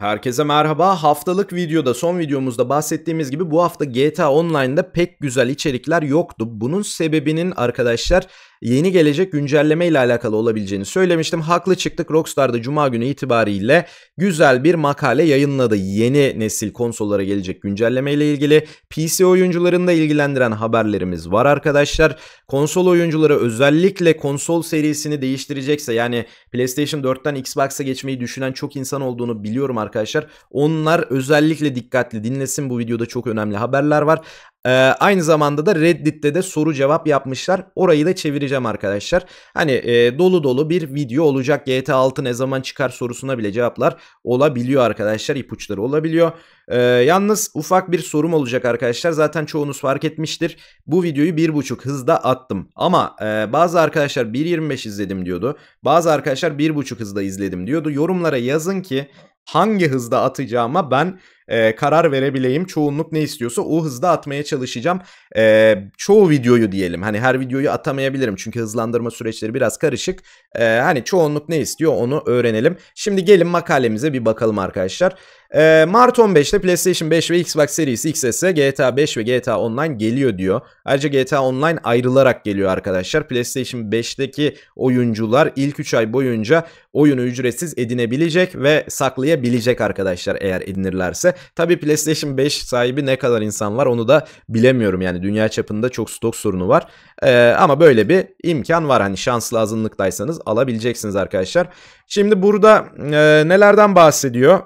Herkese merhaba. Haftalık videoda son videomuzda bahsettiğimiz gibi bu hafta GTA Online'da pek güzel içerikler yoktu. Bunun sebebinin arkadaşlar yeni gelecek güncelleme ile alakalı olabileceğini söylemiştim. Haklı çıktık. Rockstar da cuma günü itibariyle güzel bir makale yayınladı. Yeni nesil konsollara gelecek güncelleme ile ilgili PC oyuncularını da ilgilendiren haberlerimiz var arkadaşlar. Konsol oyuncuları özellikle konsol serisini değiştirecekse yani PlayStation 4'ten Xbox'a geçmeyi düşünen çok insan olduğunu biliyorum arkadaşlar. Onlar özellikle dikkatli dinlesin. Bu videoda çok önemli haberler var. Ee, aynı zamanda da Reddit'te de soru cevap yapmışlar. Orayı da çevireceğim arkadaşlar. Hani e, dolu dolu bir video olacak. GTA 6 ne zaman çıkar sorusuna bile cevaplar olabiliyor arkadaşlar. İpuçları olabiliyor. Ee, yalnız ufak bir sorum olacak arkadaşlar. Zaten çoğunuz fark etmiştir. Bu videoyu 1.5 hızda attım. Ama e, bazı arkadaşlar 1.25 izledim diyordu. Bazı arkadaşlar 1.5 hızda izledim diyordu. Yorumlara yazın ki hangi hızda atacağıma ben e, karar verebileyim. Çoğunluk ne istiyorsa o hızda atmaya çalışacağım. E, çoğu videoyu diyelim. Hani her videoyu atamayabilirim çünkü hızlandırma süreçleri biraz karışık. E, hani çoğunluk ne istiyor onu öğrenelim. Şimdi gelin makalemize bir bakalım arkadaşlar. E, Mart 15'te PlayStation 5 ve Xbox Series X'e GTA 5 ve GTA Online geliyor diyor. Ayrıca GTA Online ayrılarak geliyor arkadaşlar. PlayStation 5'teki oyuncular ilk 3 ay boyunca oyunu ücretsiz edinebilecek ve saklayabilecek arkadaşlar eğer edinirlerse. Tabi PlayStation 5 sahibi ne kadar insan var onu da bilemiyorum yani dünya çapında çok stok sorunu var. Ee, ama böyle bir imkan var hani şanslı azınlıktaysanız alabileceksiniz arkadaşlar. Şimdi burada e, nelerden bahsediyor?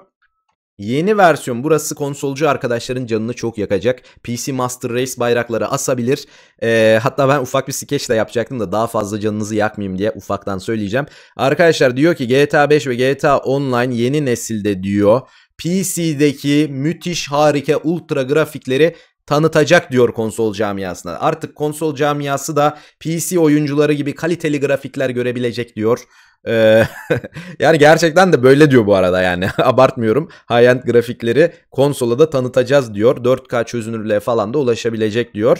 Yeni versiyon burası konsolcu arkadaşların canını çok yakacak. PC Master Race bayrakları asabilir. E, hatta ben ufak bir skeç de yapacaktım da daha fazla canınızı yakmayayım diye ufaktan söyleyeceğim. Arkadaşlar diyor ki GTA 5 ve GTA Online yeni nesilde diyor. PC'deki müthiş harika ultra grafikleri tanıtacak diyor konsol camiasına. Artık konsol camiası da PC oyuncuları gibi kaliteli grafikler görebilecek diyor. yani gerçekten de böyle diyor bu arada yani abartmıyorum. High-end grafikleri konsola da tanıtacağız diyor. 4K çözünürlüğe falan da ulaşabilecek diyor.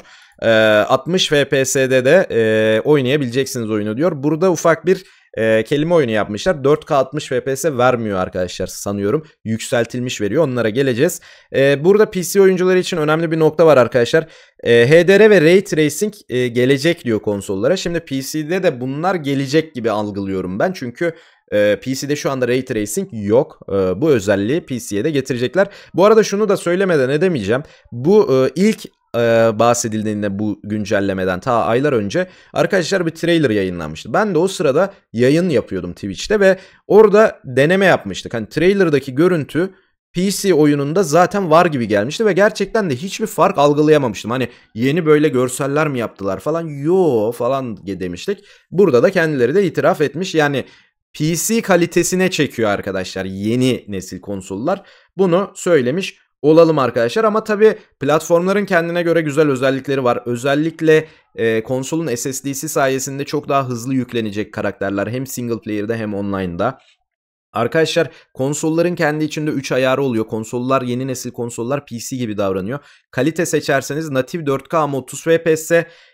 60 FPS'de de oynayabileceksiniz oyunu diyor. Burada ufak bir e, kelime oyunu yapmışlar. 4K 60 FPS vermiyor arkadaşlar sanıyorum. Yükseltilmiş veriyor. Onlara geleceğiz. E, burada PC oyuncuları için önemli bir nokta var arkadaşlar. E, ee, HDR ve Ray Tracing e, gelecek diyor konsollara. Şimdi PC'de de bunlar gelecek gibi algılıyorum ben. Çünkü e, PC'de şu anda Ray Tracing yok. bu özelliği PC'ye de getirecekler. Bu arada şunu da söylemeden edemeyeceğim. Bu e, ilk e, bahsedildiğinde bu güncellemeden ta aylar önce arkadaşlar bir trailer yayınlanmıştı. Ben de o sırada yayın yapıyordum Twitch'te ve orada deneme yapmıştık. Hani trailer'daki görüntü PC oyununda zaten var gibi gelmişti ve gerçekten de hiçbir fark algılayamamıştım. Hani yeni böyle görseller mi yaptılar falan yo falan demiştik. Burada da kendileri de itiraf etmiş. Yani PC kalitesine çekiyor arkadaşlar yeni nesil konsollar. Bunu söylemiş olalım arkadaşlar. Ama tabi platformların kendine göre güzel özellikleri var. Özellikle e, konsolun SSD'si sayesinde çok daha hızlı yüklenecek karakterler hem single player'da hem online'da. Arkadaşlar konsolların kendi içinde 3 ayarı oluyor. Konsollar yeni nesil konsollar PC gibi davranıyor. Kalite seçerseniz natif 4K ama 30 FPS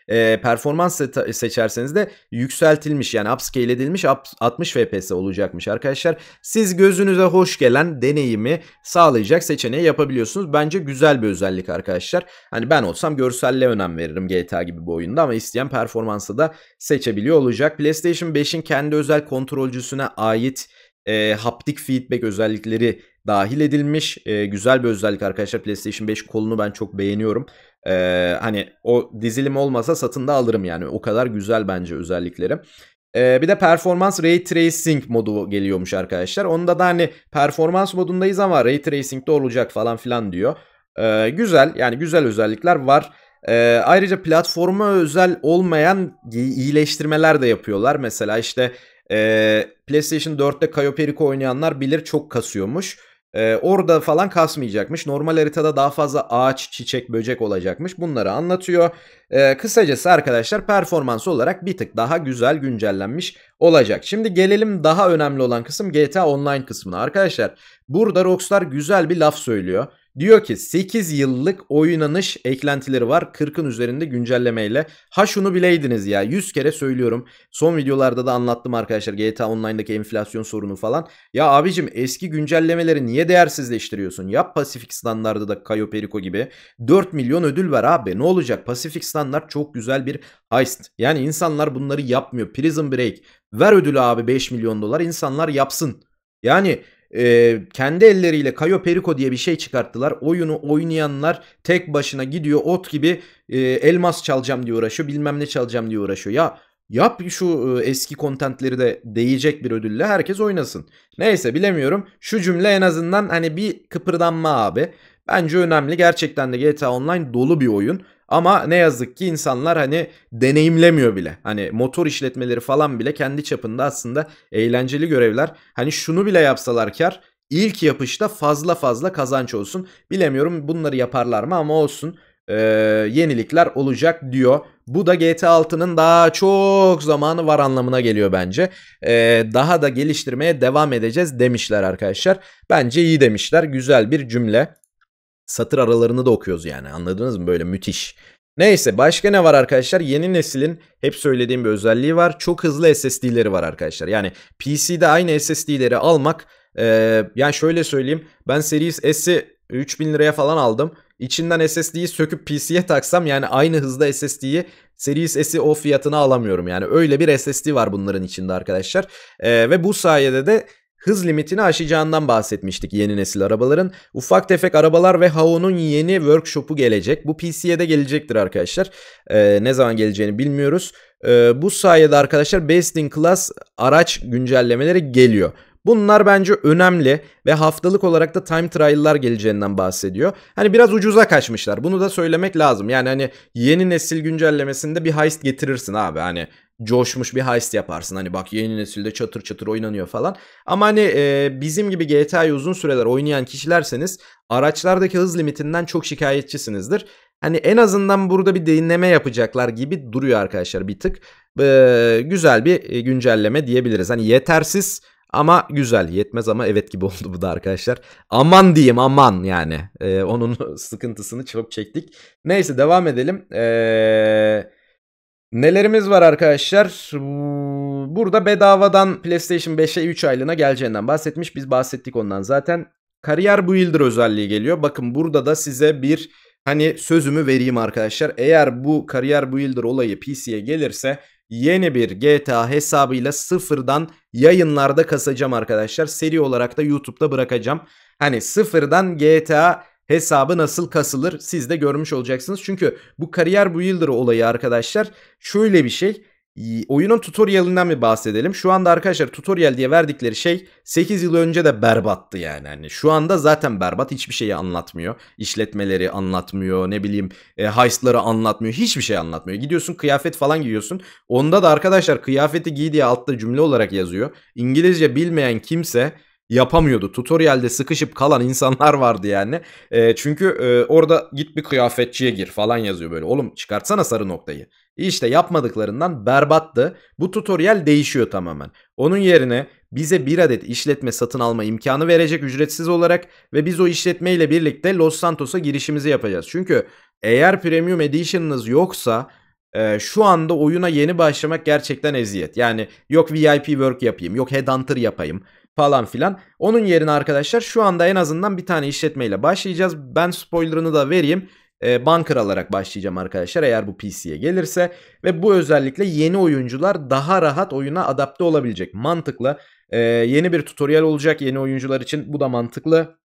e, performans seçerseniz de yükseltilmiş yani upscale edilmiş 60 FPS olacakmış arkadaşlar. Siz gözünüze hoş gelen deneyimi sağlayacak seçeneği yapabiliyorsunuz. Bence güzel bir özellik arkadaşlar. Hani ben olsam görselle önem veririm GTA gibi bu oyunda ama isteyen performansı da seçebiliyor olacak. PlayStation 5'in kendi özel kontrolcüsüne ait e, haptik feedback özellikleri dahil edilmiş. E, güzel bir özellik arkadaşlar. PlayStation 5 kolunu ben çok beğeniyorum. E, hani o dizilim olmasa satın da alırım yani. O kadar güzel bence özellikleri. Ee, bir de performans ray tracing modu geliyormuş arkadaşlar. Onda da hani performans modundayız ama ray tracing de olacak falan filan diyor. Ee, güzel yani güzel özellikler var. Ee, ayrıca platforma özel olmayan iyileştirmeler de yapıyorlar. Mesela işte e, PlayStation 4'te Kayo Perico oynayanlar bilir çok kasıyormuş. E, orada falan kasmayacakmış. Normal haritada daha fazla ağaç, çiçek, böcek olacakmış. Bunları anlatıyor. E, kısacası arkadaşlar performans olarak bir tık daha güzel güncellenmiş olacak. Şimdi gelelim daha önemli olan kısım GTA Online kısmına. Arkadaşlar burada Rockstar güzel bir laf söylüyor. Diyor ki 8 yıllık oynanış eklentileri var. 40'ın üzerinde güncellemeyle. Ha şunu bileydiniz ya 100 kere söylüyorum. Son videolarda da anlattım arkadaşlar GTA Online'daki enflasyon sorunu falan. Ya abicim eski güncellemeleri niye değersizleştiriyorsun? Yap Pasifik standardı da Kayo Perico gibi. 4 milyon ödül ver abi ne olacak? Pasifik standart çok güzel bir heist. Yani insanlar bunları yapmıyor. Prison Break. Ver ödülü abi 5 milyon dolar insanlar yapsın. Yani e, kendi elleriyle Kayo Perico diye bir şey çıkarttılar. Oyunu oynayanlar tek başına gidiyor ot gibi e, elmas çalacağım diye uğraşıyor bilmem ne çalacağım diye uğraşıyor. Ya yap şu e, eski kontentleri de değecek bir ödülle herkes oynasın. Neyse bilemiyorum şu cümle en azından hani bir kıpırdanma abi. Bence önemli gerçekten de GTA Online dolu bir oyun. Ama ne yazık ki insanlar hani deneyimlemiyor bile. Hani motor işletmeleri falan bile kendi çapında aslında eğlenceli görevler. Hani şunu bile yapsalar kar ilk yapışta fazla fazla kazanç olsun. Bilemiyorum bunları yaparlar mı ama olsun. Ee, yenilikler olacak diyor. Bu da GTA 6'nın daha çok zamanı var anlamına geliyor bence. Ee, daha da geliştirmeye devam edeceğiz demişler arkadaşlar. Bence iyi demişler. Güzel bir cümle satır aralarını da okuyoruz yani anladınız mı böyle müthiş. Neyse başka ne var arkadaşlar? Yeni neslin hep söylediğim bir özelliği var. Çok hızlı SSD'leri var arkadaşlar. Yani PC'de aynı SSD'leri almak ee, yani şöyle söyleyeyim. Ben Series S'i 3000 liraya falan aldım. İçinden SSD'yi söküp PC'ye taksam yani aynı hızda SSD'yi Series S'i o fiyatına alamıyorum. Yani öyle bir SSD var bunların içinde arkadaşlar. Ee, ve bu sayede de hız limitini aşacağından bahsetmiştik yeni nesil arabaların. Ufak tefek arabalar ve Hao'nun yeni workshop'u gelecek. Bu PC'ye gelecektir arkadaşlar. Ee, ne zaman geleceğini bilmiyoruz. Ee, bu sayede arkadaşlar Best in Class araç güncellemeleri geliyor. Bunlar bence önemli ve haftalık olarak da time trial'lar geleceğinden bahsediyor. Hani biraz ucuza kaçmışlar. Bunu da söylemek lazım. Yani hani yeni nesil güncellemesinde bir heist getirirsin abi. Hani coşmuş bir heist yaparsın. Hani bak yeni nesilde çatır çatır oynanıyor falan. Ama hani e, bizim gibi GTA'yı uzun süreler oynayan kişilerseniz araçlardaki hız limitinden çok şikayetçisinizdir. Hani en azından burada bir değinleme yapacaklar gibi duruyor arkadaşlar bir tık. Ee, güzel bir e, güncelleme diyebiliriz. Hani yetersiz ama güzel yetmez ama evet gibi oldu bu da arkadaşlar. Aman diyeyim aman yani. Ee, onun sıkıntısını çok çektik. Neyse devam edelim. Eee... Nelerimiz var arkadaşlar? Burada bedavadan PlayStation 5'e 3 aylığına geleceğinden bahsetmiş. Biz bahsettik ondan zaten. Kariyer Builder özelliği geliyor. Bakın burada da size bir hani sözümü vereyim arkadaşlar. Eğer bu Kariyer Builder olayı PC'ye gelirse yeni bir GTA hesabıyla sıfırdan yayınlarda kasacağım arkadaşlar. Seri olarak da YouTube'da bırakacağım. Hani sıfırdan GTA hesabı nasıl kasılır siz de görmüş olacaksınız. Çünkü bu kariyer bu yıldır olayı arkadaşlar şöyle bir şey. Oyunun tutorialından bir bahsedelim. Şu anda arkadaşlar tutorial diye verdikleri şey 8 yıl önce de berbattı yani. Hani şu anda zaten berbat hiçbir şeyi anlatmıyor. İşletmeleri anlatmıyor, ne bileyim e, heistları anlatmıyor, hiçbir şey anlatmıyor. Gidiyorsun kıyafet falan giyiyorsun. Onda da arkadaşlar kıyafeti giy diye altta cümle olarak yazıyor. İngilizce bilmeyen kimse yapamıyordu. Tutorialde sıkışıp kalan insanlar vardı yani. E, çünkü e, orada git bir kıyafetçiye gir falan yazıyor böyle. Oğlum çıkartsana sarı noktayı. İşte yapmadıklarından berbattı. Bu tutorial değişiyor tamamen. Onun yerine bize bir adet işletme satın alma imkanı verecek ücretsiz olarak ve biz o işletme ile birlikte Los Santos'a girişimizi yapacağız. Çünkü eğer Premium Edition'ınız yoksa e, şu anda oyuna yeni başlamak gerçekten eziyet. Yani yok VIP work yapayım, yok headhunter yapayım falan filan. Onun yerine arkadaşlar şu anda en azından bir tane işletmeyle başlayacağız. Ben spoilerını da vereyim e, bunker alarak başlayacağım arkadaşlar eğer bu PC'ye gelirse. Ve bu özellikle yeni oyuncular daha rahat oyuna adapte olabilecek. Mantıklı. E, yeni bir tutorial olacak yeni oyuncular için bu da mantıklı.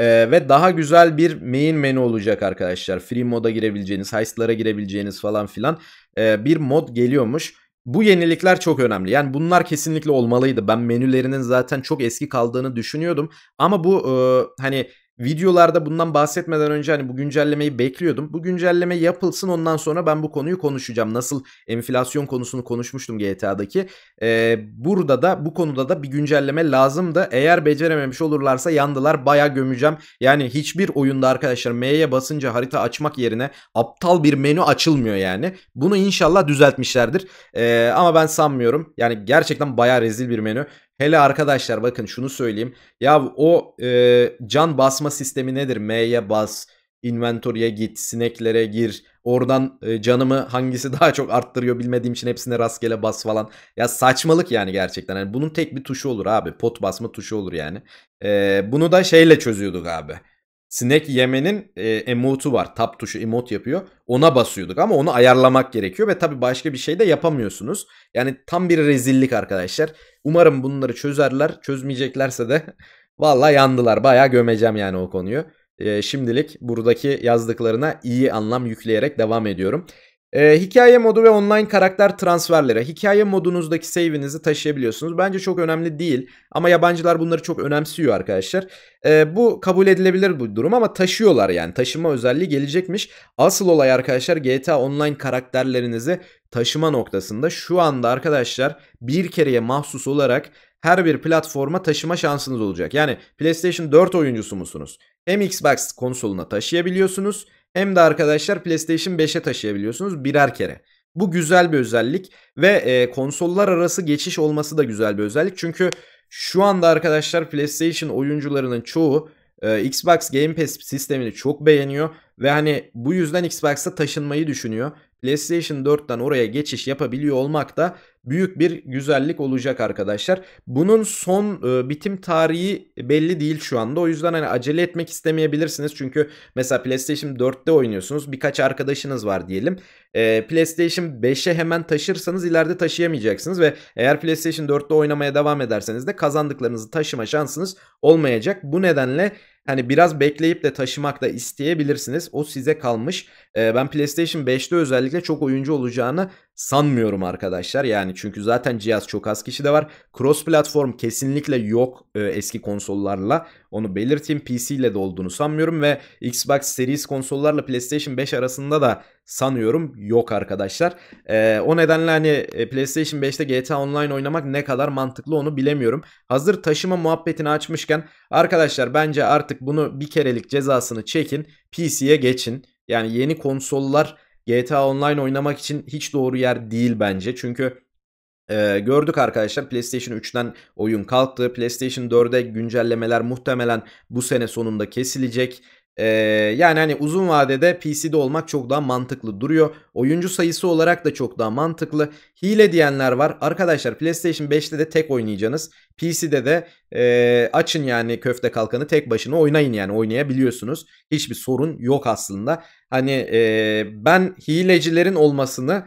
Ee, ve daha güzel bir main menü olacak arkadaşlar. Free moda girebileceğiniz, heistlara girebileceğiniz falan filan ee, bir mod geliyormuş. Bu yenilikler çok önemli. Yani bunlar kesinlikle olmalıydı. Ben menülerinin zaten çok eski kaldığını düşünüyordum. Ama bu e, hani videolarda bundan bahsetmeden önce hani bu güncellemeyi bekliyordum. Bu güncelleme yapılsın ondan sonra ben bu konuyu konuşacağım. Nasıl enflasyon konusunu konuşmuştum GTA'daki. Ee, burada da bu konuda da bir güncelleme lazım da eğer becerememiş olurlarsa yandılar baya gömeceğim. Yani hiçbir oyunda arkadaşlar M'ye basınca harita açmak yerine aptal bir menü açılmıyor yani. Bunu inşallah düzeltmişlerdir. Ee, ama ben sanmıyorum. Yani gerçekten baya rezil bir menü. Hele arkadaşlar bakın şunu söyleyeyim. Ya o e, can basma sistemi nedir? M'ye bas, inventory'e git, sineklere gir. Oradan e, canımı hangisi daha çok arttırıyor bilmediğim için hepsine rastgele bas falan. Ya saçmalık yani gerçekten. Yani bunun tek bir tuşu olur abi. Pot basma tuşu olur yani. E, bunu da şeyle çözüyorduk abi sinek yemenin e, emotu var. Tap tuşu emot yapıyor. Ona basıyorduk ama onu ayarlamak gerekiyor ve tabii başka bir şey de yapamıyorsunuz. Yani tam bir rezillik arkadaşlar. Umarım bunları çözerler. Çözmeyeceklerse de valla yandılar. Baya gömeceğim yani o konuyu. E, şimdilik buradaki yazdıklarına iyi anlam yükleyerek devam ediyorum. E, hikaye modu ve online karakter transferleri. Hikaye modunuzdaki save'inizi taşıyabiliyorsunuz. Bence çok önemli değil ama yabancılar bunları çok önemsiyor arkadaşlar. E, bu kabul edilebilir bu durum ama taşıyorlar yani. Taşıma özelliği gelecekmiş. Asıl olay arkadaşlar GTA Online karakterlerinizi taşıma noktasında şu anda arkadaşlar bir kereye mahsus olarak her bir platforma taşıma şansınız olacak. Yani PlayStation 4 oyuncusu musunuz? Hem Xbox konsoluna taşıyabiliyorsunuz hem de arkadaşlar PlayStation 5'e taşıyabiliyorsunuz birer kere. Bu güzel bir özellik ve e, konsollar arası geçiş olması da güzel bir özellik. Çünkü şu anda arkadaşlar PlayStation oyuncularının çoğu e, Xbox Game Pass sistemini çok beğeniyor ve hani bu yüzden Xbox'a taşınmayı düşünüyor. PlayStation 4'ten oraya geçiş yapabiliyor olmak da büyük bir güzellik olacak arkadaşlar. Bunun son e, bitim tarihi belli değil şu anda. O yüzden hani acele etmek istemeyebilirsiniz. Çünkü mesela PlayStation 4'te oynuyorsunuz. Birkaç arkadaşınız var diyelim. E, PlayStation 5'e hemen taşırsanız ileride taşıyamayacaksınız ve eğer PlayStation 4'te oynamaya devam ederseniz de kazandıklarınızı taşıma şansınız olmayacak. Bu nedenle hani biraz bekleyip de taşımak da isteyebilirsiniz. O size kalmış. ben PlayStation 5'te özellikle çok oyuncu olacağını sanmıyorum arkadaşlar. Yani çünkü zaten cihaz çok az kişi de var. Cross platform kesinlikle yok e, eski konsollarla. Onu belirteyim. PC ile de olduğunu sanmıyorum ve Xbox Series konsollarla PlayStation 5 arasında da sanıyorum yok arkadaşlar. E, o nedenle hani e, PlayStation 5'te GTA Online oynamak ne kadar mantıklı onu bilemiyorum. Hazır taşıma muhabbetini açmışken arkadaşlar bence artık bunu bir kerelik cezasını çekin. PC'ye geçin. Yani yeni konsollar GTA Online oynamak için hiç doğru yer değil bence. Çünkü ee, gördük arkadaşlar PlayStation 3'ten oyun kalktı. PlayStation 4'e güncellemeler muhtemelen bu sene sonunda kesilecek. Ee, yani hani uzun vadede PC'de olmak çok daha mantıklı duruyor. Oyuncu sayısı olarak da çok daha mantıklı. Hile diyenler var. Arkadaşlar PlayStation 5'te de tek oynayacaksınız. PC'de de e, açın yani köfte kalkanı tek başına oynayın yani oynayabiliyorsunuz. Hiçbir sorun yok aslında. Hani e, ben hilecilerin olmasını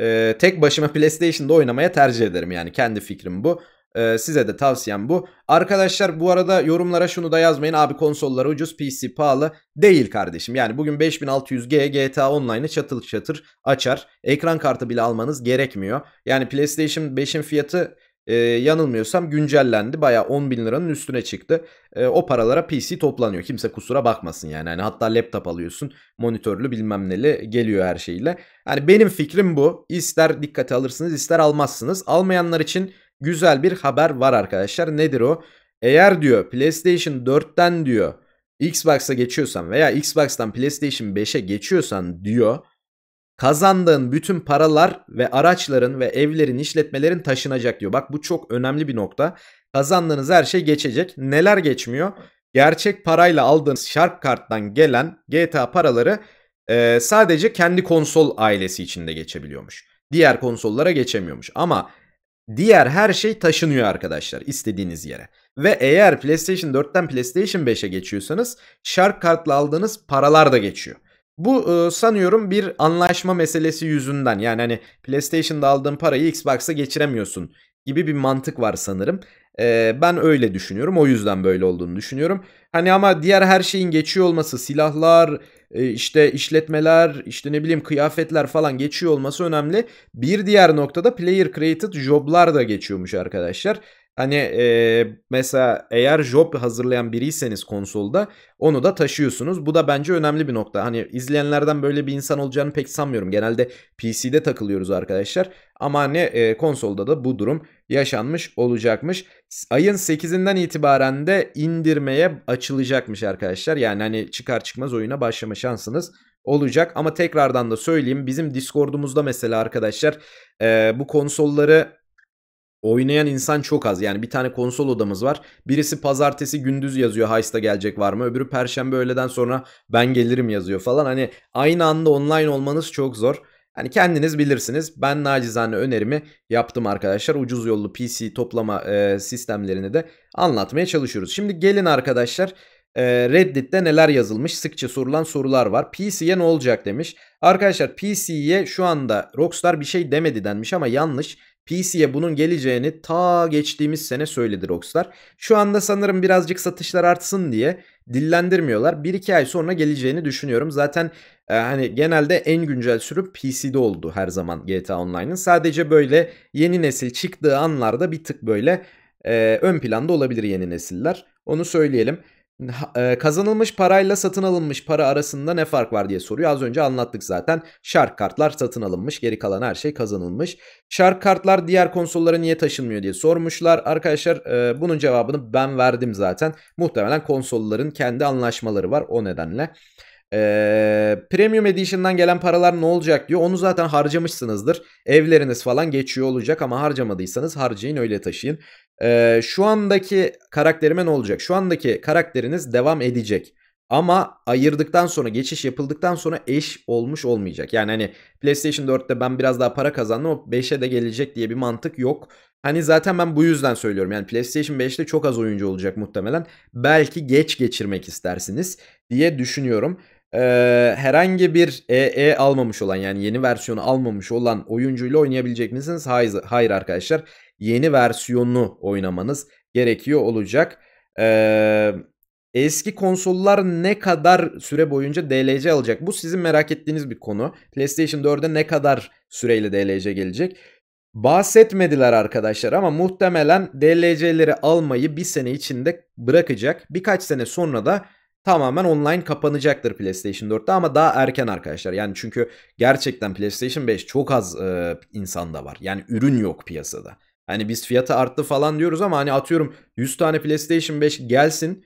e, tek başıma PlayStation'da oynamaya tercih ederim yani kendi fikrim bu. Ee, size de tavsiyem bu. Arkadaşlar bu arada yorumlara şunu da yazmayın. Abi konsollar ucuz, PC pahalı. Değil kardeşim. Yani bugün 5600G GTA Online'ı çatır çatır açar. Ekran kartı bile almanız gerekmiyor. Yani PlayStation 5'in fiyatı e, yanılmıyorsam güncellendi. Baya 10 bin liranın üstüne çıktı. E, o paralara PC toplanıyor. Kimse kusura bakmasın yani. yani. Hatta laptop alıyorsun. Monitörlü bilmem neli geliyor her şeyle. Yani benim fikrim bu. İster dikkate alırsınız ister almazsınız. Almayanlar için güzel bir haber var arkadaşlar. Nedir o? Eğer diyor PlayStation 4'ten diyor Xbox'a geçiyorsan veya Xbox'tan PlayStation 5'e geçiyorsan diyor kazandığın bütün paralar ve araçların ve evlerin işletmelerin taşınacak diyor. Bak bu çok önemli bir nokta. Kazandığınız her şey geçecek. Neler geçmiyor? Gerçek parayla aldığınız Shark Kart'tan gelen GTA paraları e, sadece kendi konsol ailesi içinde geçebiliyormuş. Diğer konsollara geçemiyormuş. Ama Diğer her şey taşınıyor arkadaşlar istediğiniz yere. Ve eğer PlayStation 4'ten PlayStation 5'e geçiyorsanız Shark kartla aldığınız paralar da geçiyor. Bu e, sanıyorum bir anlaşma meselesi yüzünden yani hani PlayStation'da aldığın parayı Xbox'a geçiremiyorsun gibi bir mantık var sanırım. E, ben öyle düşünüyorum o yüzden böyle olduğunu düşünüyorum. Hani ama diğer her şeyin geçiyor olması silahlar, e, işte işletmeler, işte ne bileyim kıyafetler falan geçiyor olması önemli. Bir diğer noktada player created joblar da geçiyormuş arkadaşlar. Hani e, mesela eğer job hazırlayan biriyseniz konsolda onu da taşıyorsunuz. Bu da bence önemli bir nokta. Hani izleyenlerden böyle bir insan olacağını pek sanmıyorum. Genelde PC'de takılıyoruz arkadaşlar. Ama hani e, konsolda da bu durum yaşanmış olacakmış. Ayın 8'inden itibaren de indirmeye açılacakmış arkadaşlar. Yani hani çıkar çıkmaz oyuna başlama şansınız olacak. Ama tekrardan da söyleyeyim bizim Discord'umuzda mesela arkadaşlar e, bu konsolları oynayan insan çok az. Yani bir tane konsol odamız var. Birisi pazartesi gündüz yazıyor Heist'a gelecek var mı? Öbürü perşembe öğleden sonra ben gelirim yazıyor falan. Hani aynı anda online olmanız çok zor. Hani kendiniz bilirsiniz. Ben nacizane önerimi yaptım arkadaşlar. Ucuz yollu PC toplama e, sistemlerini de anlatmaya çalışıyoruz. Şimdi gelin arkadaşlar e, Reddit'te neler yazılmış sıkça sorulan sorular var. PC'ye ne olacak demiş. Arkadaşlar PC'ye şu anda Rockstar bir şey demedi denmiş ama yanlış. PC'ye bunun geleceğini ta geçtiğimiz sene söyledi Rockstar. Şu anda sanırım birazcık satışlar artsın diye dillendirmiyorlar. 1-2 ay sonra geleceğini düşünüyorum. Zaten e, hani genelde en güncel sürüm PC'de oldu her zaman GTA Online'ın. Sadece böyle yeni nesil çıktığı anlarda bir tık böyle e, ön planda olabilir yeni nesiller. Onu söyleyelim. E, kazanılmış parayla satın alınmış para arasında ne fark var diye soruyor. Az önce anlattık zaten. Şark kartlar satın alınmış. Geri kalan her şey kazanılmış. Şark kartlar diğer konsollara niye taşınmıyor diye sormuşlar. Arkadaşlar e, bunun cevabını ben verdim zaten. Muhtemelen konsolların kendi anlaşmaları var o nedenle. Ee, Premium Edition'dan gelen paralar ne olacak diyor. Onu zaten harcamışsınızdır. Evleriniz falan geçiyor olacak ama harcamadıysanız harcayın öyle taşıyın. Ee, şu andaki karakterime ne olacak? Şu andaki karakteriniz devam edecek. Ama ayırdıktan sonra geçiş yapıldıktan sonra eş olmuş olmayacak. Yani hani PlayStation 4'te ben biraz daha para kazandım o 5'e de gelecek diye bir mantık yok. Hani zaten ben bu yüzden söylüyorum. Yani PlayStation 5'te çok az oyuncu olacak muhtemelen. Belki geç geçirmek istersiniz diye düşünüyorum e, herhangi bir EE almamış olan yani yeni versiyonu almamış olan oyuncuyla oynayabilecek misiniz? Hayır, hayır arkadaşlar. Yeni versiyonunu oynamanız gerekiyor olacak. Eee Eski konsollar ne kadar süre boyunca DLC alacak? Bu sizin merak ettiğiniz bir konu. PlayStation 4'e ne kadar süreyle DLC gelecek? Bahsetmediler arkadaşlar ama muhtemelen DLC'leri almayı bir sene içinde bırakacak. Birkaç sene sonra da tamamen online kapanacaktır PlayStation 4'te ama daha erken arkadaşlar. Yani çünkü gerçekten PlayStation 5 çok az e, insanda var. Yani ürün yok piyasada. Hani biz fiyatı arttı falan diyoruz ama hani atıyorum 100 tane PlayStation 5 gelsin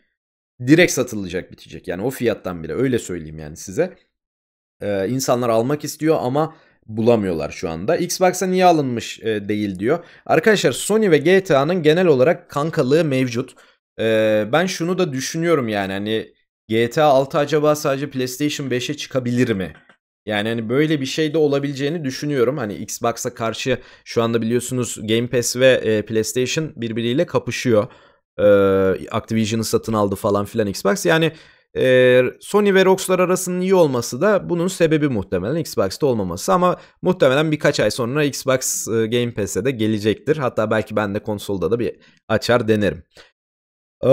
direkt satılacak bitecek. Yani o fiyattan bile öyle söyleyeyim yani size. Ee, insanlar almak istiyor ama bulamıyorlar şu anda. Xbox'a niye alınmış e, değil diyor. Arkadaşlar Sony ve GTA'nın genel olarak kankalığı mevcut. Ee, ben şunu da düşünüyorum yani hani GTA 6 acaba sadece PlayStation 5'e çıkabilir mi? Yani hani böyle bir şey de olabileceğini düşünüyorum. Hani Xbox'a karşı şu anda biliyorsunuz Game Pass ve e, PlayStation birbiriyle kapışıyor. E, Activision'ı satın aldı falan filan Xbox. Yani e, Sony ve Rockstar arasının iyi olması da bunun sebebi muhtemelen Xbox'ta olmaması. Ama muhtemelen birkaç ay sonra Xbox e, Game Pass'e de gelecektir. Hatta belki ben de konsolda da bir açar denerim. Ee,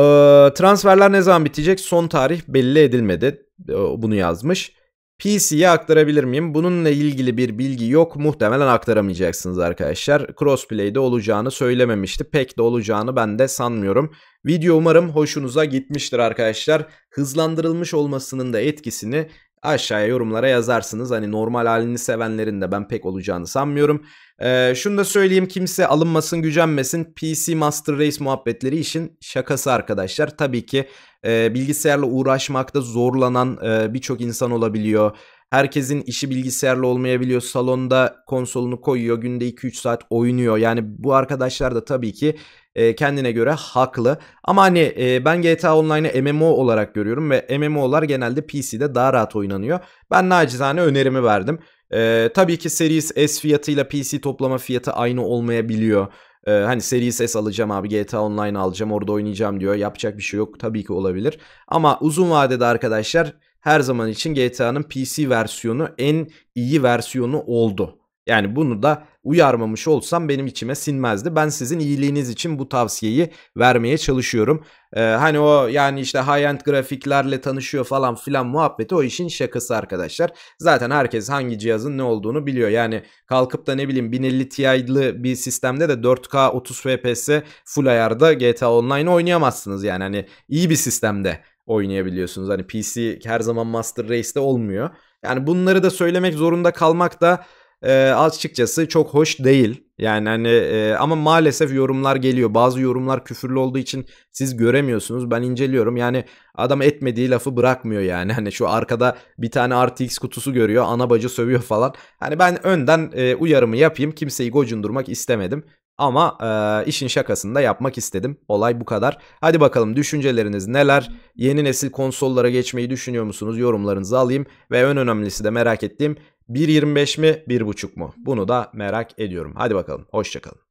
transferler ne zaman bitecek? Son tarih belli edilmedi. Ee, bunu yazmış. PC'ye aktarabilir miyim? Bununla ilgili bir bilgi yok. Muhtemelen aktaramayacaksınız arkadaşlar. Crossplay'de olacağını söylememişti. Pek de olacağını ben de sanmıyorum. Video umarım hoşunuza gitmiştir arkadaşlar. Hızlandırılmış olmasının da etkisini aşağıya yorumlara yazarsınız. Hani normal halini sevenlerin de ben pek olacağını sanmıyorum. Ee, şunu da söyleyeyim kimse alınmasın gücenmesin. PC Master Race muhabbetleri işin şakası arkadaşlar. Tabii ki e, bilgisayarla uğraşmakta zorlanan e, birçok insan olabiliyor Herkesin işi bilgisayarla olmayabiliyor. Salonda konsolunu koyuyor. Günde 2-3 saat oynuyor. Yani bu arkadaşlar da tabii ki e, kendine göre haklı. Ama hani e, ben GTA Online'ı MMO olarak görüyorum ve MMO'lar genelde PC'de daha rahat oynanıyor. Ben nacizane önerimi verdim. E, tabii ki Series S fiyatıyla PC toplama fiyatı aynı olmayabiliyor. Ee, hani Series S alacağım abi GTA Online alacağım orada oynayacağım diyor. Yapacak bir şey yok tabii ki olabilir. Ama uzun vadede arkadaşlar her zaman için GTA'nın PC versiyonu en iyi versiyonu oldu. Yani bunu da uyarmamış olsam benim içime sinmezdi. Ben sizin iyiliğiniz için bu tavsiyeyi vermeye çalışıyorum. Ee, hani o yani işte high-end grafiklerle tanışıyor falan filan muhabbeti o işin şakası arkadaşlar. Zaten herkes hangi cihazın ne olduğunu biliyor. Yani kalkıp da ne bileyim 1050 Ti'lı bir sistemde de 4K 30 FPS full ayarda GTA Online oynayamazsınız yani hani iyi bir sistemde oynayabiliyorsunuz. Hani PC her zaman Master Race'de olmuyor. Yani bunları da söylemek zorunda kalmak da e, açıkçası çok hoş değil. Yani hani e, ama maalesef yorumlar geliyor. Bazı yorumlar küfürlü olduğu için siz göremiyorsunuz. Ben inceliyorum. Yani adam etmediği lafı bırakmıyor yani. Hani şu arkada bir tane RTX kutusu görüyor. Ana bacı sövüyor falan. Hani ben önden e, uyarımı yapayım. Kimseyi gocundurmak istemedim. Ama e, işin şakasını da yapmak istedim. Olay bu kadar. Hadi bakalım düşünceleriniz neler? Yeni nesil konsollara geçmeyi düşünüyor musunuz? Yorumlarınızı alayım. Ve en önemlisi de merak ettiğim 1.25 mi 1.5 mu? Bunu da merak ediyorum. Hadi bakalım. Hoşçakalın.